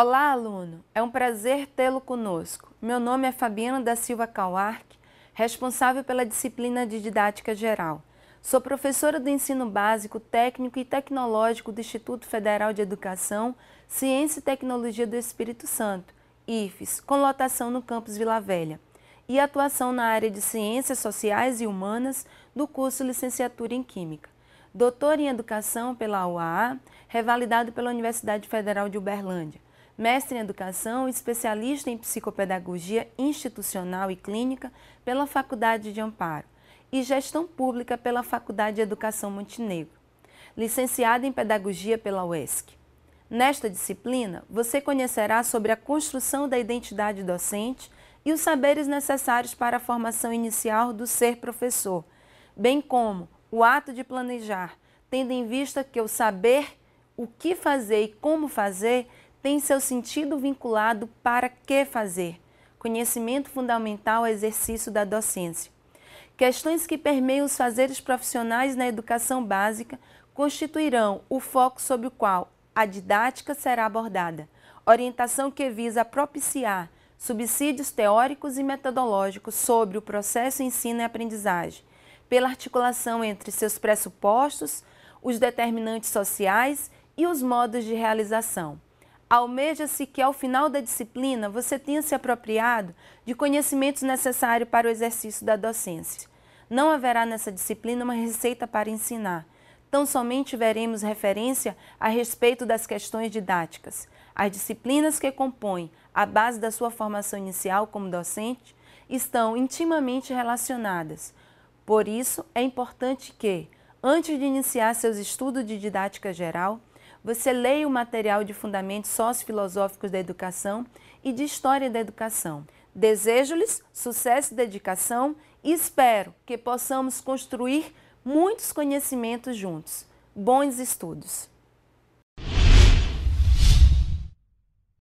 Olá, aluno! É um prazer tê-lo conosco. Meu nome é Fabiana da Silva Cauarque, responsável pela disciplina de Didática Geral. Sou professora do Ensino Básico, Técnico e Tecnológico do Instituto Federal de Educação, Ciência e Tecnologia do Espírito Santo, IFES, com lotação no campus Vila Velha, e atuação na área de Ciências Sociais e Humanas do curso Licenciatura em Química. Doutor em Educação pela UAA, revalidado pela Universidade Federal de Uberlândia mestre em Educação e especialista em Psicopedagogia Institucional e Clínica pela Faculdade de Amparo e Gestão Pública pela Faculdade de Educação Montenegro, licenciada em Pedagogia pela UESC. Nesta disciplina, você conhecerá sobre a construção da identidade docente e os saberes necessários para a formação inicial do ser professor, bem como o ato de planejar, tendo em vista que o saber o que fazer e como fazer tem seu sentido vinculado para que fazer. Conhecimento fundamental ao é exercício da docência. Questões que permeiam os fazeres profissionais na educação básica constituirão o foco sobre o qual a didática será abordada. Orientação que visa propiciar subsídios teóricos e metodológicos sobre o processo ensino e aprendizagem, pela articulação entre seus pressupostos, os determinantes sociais e os modos de realização. Almeja-se que ao final da disciplina você tenha se apropriado de conhecimentos necessários para o exercício da docência. Não haverá nessa disciplina uma receita para ensinar. Tão somente veremos referência a respeito das questões didáticas. As disciplinas que compõem a base da sua formação inicial como docente estão intimamente relacionadas. Por isso, é importante que, antes de iniciar seus estudos de didática geral, você leia o material de fundamentos sociofilosóficos da educação e de história da educação. Desejo-lhes sucesso e dedicação e espero que possamos construir muitos conhecimentos juntos. Bons estudos!